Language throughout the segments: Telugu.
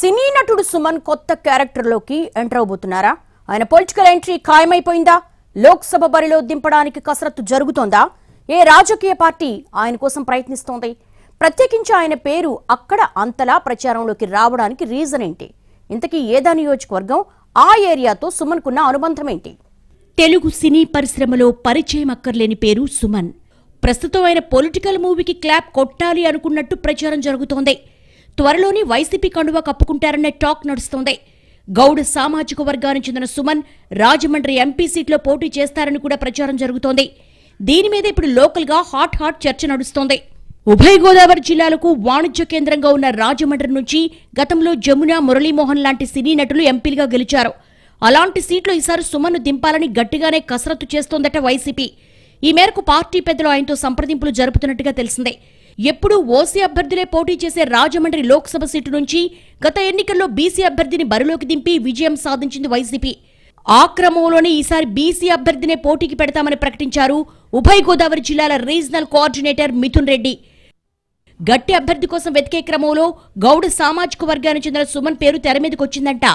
సినీ నటుడు సుమన్ కొత్త క్యారెక్టర్లోకి ఎంటర్ అవబోతున్నారా ఆయన పొలిటికల్ ఎంట్రీ ఖాయమైపోయిందా లోక్సభ బరిలో దింపడానికి కసరత్తు జరుగుతోందా ఏ రాజకీయ పార్టీ ఆయన కోసం ప్రయత్నిస్తోంది ప్రత్యేకించి ఆయన పేరు అక్కడ అంతలా ప్రచారంలోకి రావడానికి రీజన్ ఏంటి ఇంతకీ ఏదా నియోజకవర్గం ఆ ఏరియాతో సుమన్కున్న అనుబంధం ఏంటి తెలుగు సినీ పరిశ్రమలో పరిచయం అక్కర్లేని పేరు సుమన్ ప్రస్తుతం ఆయన పొలిటికల్ మూవీకి క్లాప్ కొట్టాలి అనుకున్నట్టు ప్రచారం జరుగుతోంది త్వరలోనే వైసీపీ కండువా కప్పుకుంటారనే టాక్ నడుస్తోంది గౌడ్ సామాజిక వర్గానికి చెందిన సుమన్ రాజమండ్రి ఎంపీ సీట్లో పోటీ చేస్తారని కూడా ప్రచారం జరుగుతోంది దీని మీద ఇప్పుడు లోకల్గా హాట్ హాట్ చర్చ నడుస్తోంది ఉభయ గోదావరి జిల్లాలకు వాణిజ్య కేంద్రంగా ఉన్న రాజమండ్రి నుంచి గతంలో జమున మురళీమోహన్ లాంటి సినీ నటులు ఎంపీలుగా గెలిచారు అలాంటి సీట్లు ఈసారి సుమన్ను దింపాలని గట్టిగానే కసరత్తు చేస్తోందట వైసీపీ ఈ మేరకు పార్టీ పెద్దలు ఆయనతో సంప్రదింపులు జరుపుతున్నట్టుగా తెలిసిందే ఎప్పుడూ ఓసీ అభ్యర్థులే పోటీ చేసే రాజమండ్రి లోక్సభ సీటు నుంచి గత ఎన్నికల్లో బీసీ అభ్యర్థిని బరిలోకి దింపి విజయం సాధించింది వైసీపీ ఆ క్రమంలోనే ఈసారి బీసీ అభ్యర్థినే పోటీకి పెడతామని ప్రకటించారు ఉభయ గోదావరి జిల్లాల రీజనల్ కోఆర్డినేటర్ మిథున్ రెడ్డి గట్టి అభ్యర్థి కోసం వెతికే క్రమంలో గౌడ సామాజిక వర్గానికి చెందిన సుమన్ పేరు తెర మీదకొచ్చిందంట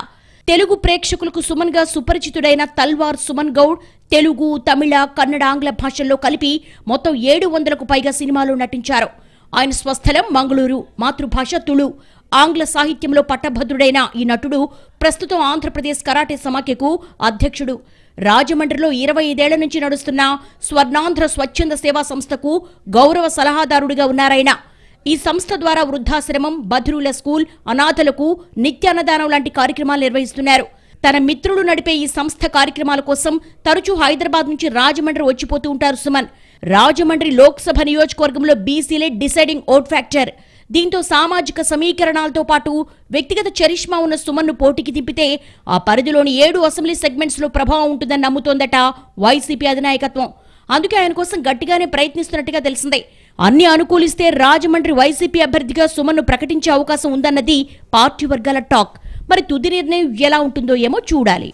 తెలుగు ప్రేక్షకులకు సుమన్ గా సుపరిచితుడైన తల్వార్ సుమన్ గౌడ్ తెలుగు తమిళ కన్నడ ఆంగ్ల భాషల్లో కలిపి మొత్తం ఏడు వందలకు పైగా సినిమాలు నటించారు ఆయన స్వస్థలం మంగళూరు మాతృభాష తుళు ఆంగ్ల సాహిత్యంలో పట్టభద్రుడైన ఈ నటుడు ప్రస్తుతం ఆంధ్రప్రదేశ్ కరాటే సమాఖ్యకు అధ్యక్షుడు రాజమండ్రిలో ఇరవై ఐదేళ్ల నుంచి నడుస్తున్న స్వర్ణాంధ్ర స్వచ్ఛంద సేవా సంస్థకు గౌరవ సలహాదారుడిగా ఉన్నారాయన ఈ సంస్థ ద్వారా వృద్ధాశ్రమం బధిరుల స్కూల్ అనాథలకు నిత్యాన్నదానం లాంటి కార్యక్రమాలు నిర్వహిస్తున్నారు తన మిత్రుడు నడిపే ఈ సంస్థ కార్యక్రమాల కోసం తరచూ హైదరాబాద్ నుంచి రాజమండ్రి వచ్చిపోతూ ఉంటారు సుమన్ రాజమండ్రి లోక్సభ నియోజకవర్గంలో బీసీలే డిసైడింగ్ ఓట్ ఫ్యాక్టర్ దీంతో సామాజిక సమీకరణాలతో పాటు వ్యక్తిగత చరిష్మా ఉన్న సుమన్ను పోటీకి దింపితే ఆ పరిధిలోని ఏడు అసెంబ్లీ సెగ్మెంట్స్లో ప్రభావం ఉంటుందని నమ్ముతోందట వైసీపీ అధినాయకత్వం అందుకే ఆయన కోసం గట్టిగానే ప్రయత్నిస్తున్నట్టుగా తెలిసిందే అన్ని అనుకూలిస్తే రాజమండ్రి వైసీపీ అభ్యర్థిగా సుమన్ను ప్రకటించే అవకాశం ఉందన్నది పార్టీ వర్గాల టాక్ మరి తుది నిర్ణయం ఎలా ఉంటుందో ఏమో చూడాలి